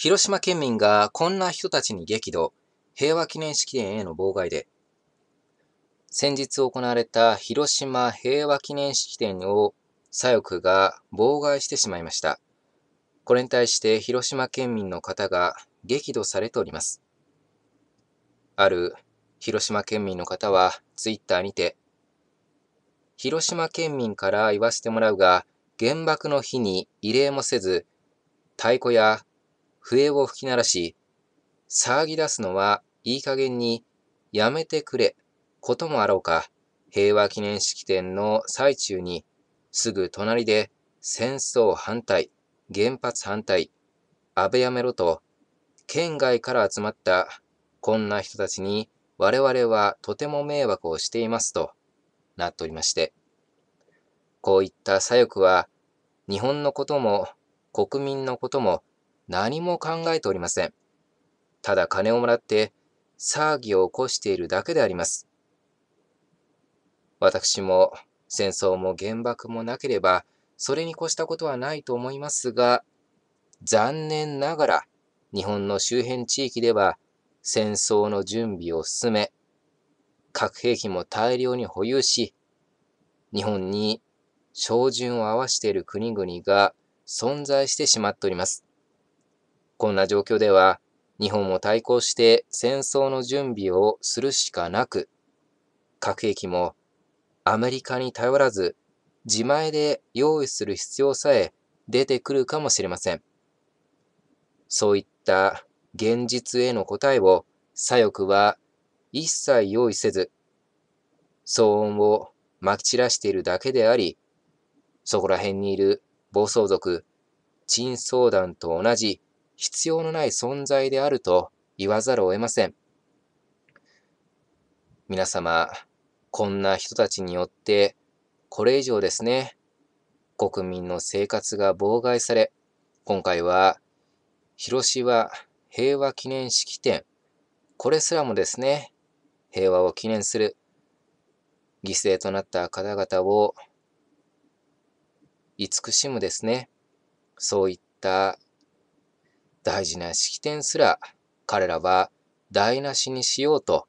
広島県民がこんな人たちに激怒、平和記念式典への妨害で、先日行われた広島平和記念式典を左翼が妨害してしまいました。これに対して広島県民の方が激怒されております。ある広島県民の方はツイッターにて、広島県民から言わせてもらうが、原爆の日に異例もせず、太鼓や笛を吹き鳴らし、騒ぎ出すのはいい加減にやめてくれこともあろうか、平和記念式典の最中に、すぐ隣で戦争反対、原発反対、安倍やめろと、県外から集まったこんな人たちに我々はとても迷惑をしていますとなっておりまして、こういった左翼は日本のことも国民のことも何も考えておりません。ただ金をもらって騒ぎを起こしているだけであります。私も戦争も原爆もなければ、それに越したことはないと思いますが、残念ながら日本の周辺地域では戦争の準備を進め、核兵器も大量に保有し、日本に照準を合わしている国々が存在してしまっております。こんな状況では、日本も対抗して戦争の準備をするしかなく、核兵器もアメリカに頼らず、自前で用意する必要さえ出てくるかもしれません。そういった現実への答えを左翼は一切用意せず、騒音をまき散らしているだけであり、そこら辺にいる暴走族、陳相談と同じ必要のない存在であると言わざるを得ません。皆様、こんな人たちによって、これ以上ですね、国民の生活が妨害され、今回は、広島平和記念式典、これすらもですね、平和を記念する、犠牲となった方々を、慈しむですね、そういった大事な式典すら彼らは台無しにしようと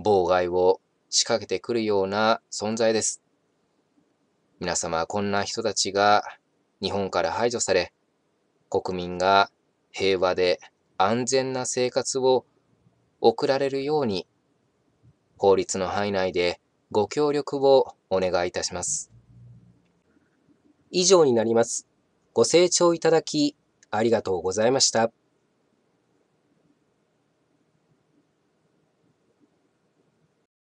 妨害を仕掛けてくるような存在です。皆様、こんな人たちが日本から排除され、国民が平和で安全な生活を送られるように、法律の範囲内でご協力をお願いいたします。以上になります。ご清聴いただきありがとうございました。